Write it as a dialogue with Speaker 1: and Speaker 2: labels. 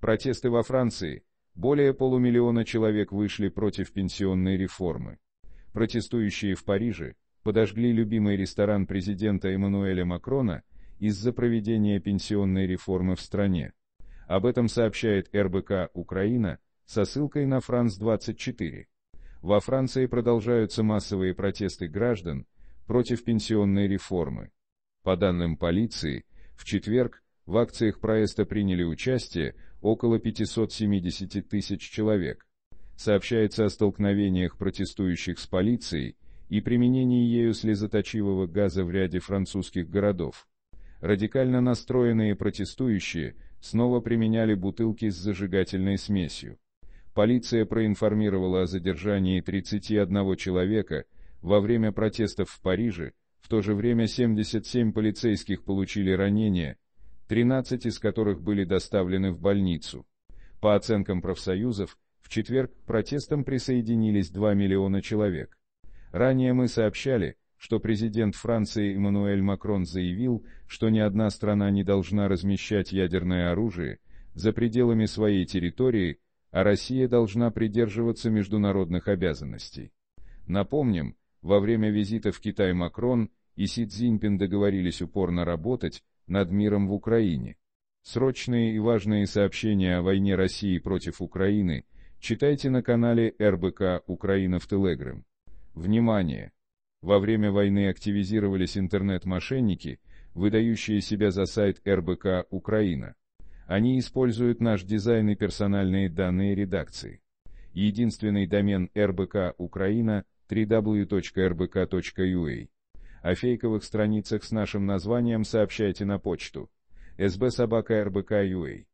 Speaker 1: Протесты во Франции. Более полумиллиона человек вышли против пенсионной реформы. Протестующие в Париже подожгли любимый ресторан президента Эммануэля Макрона из-за проведения пенсионной реформы в стране. Об этом сообщает РБК «Украина» со ссылкой на «Франс-24». Во Франции продолжаются массовые протесты граждан против пенсионной реформы. По данным полиции, в четверг в акциях проезда приняли участие около 570 тысяч человек. Сообщается о столкновениях протестующих с полицией и применении ею слезоточивого газа в ряде французских городов. Радикально настроенные протестующие снова применяли бутылки с зажигательной смесью. Полиция проинформировала о задержании 31 человека во время протестов в Париже, в то же время 77 полицейских получили ранения, 13 из которых были доставлены в больницу. По оценкам профсоюзов, в четверг к протестам присоединились 2 миллиона человек. Ранее мы сообщали, что президент Франции Эммануэль Макрон заявил, что ни одна страна не должна размещать ядерное оружие за пределами своей территории, а Россия должна придерживаться международных обязанностей. Напомним, во время визита в Китай Макрон и Си Цзиньпин договорились упорно работать, над миром в Украине. Срочные и важные сообщения о войне России против Украины читайте на канале РБК «Украина в Телеграм». Внимание! Во время войны активизировались интернет-мошенники, выдающие себя за сайт РБК «Украина». Они используют наш дизайн и персональные данные редакции. Единственный домен РБК «Украина» www.rbk.ua о фейковых страницах с нашим названием сообщайте на почту sbsobaka.rbk.ua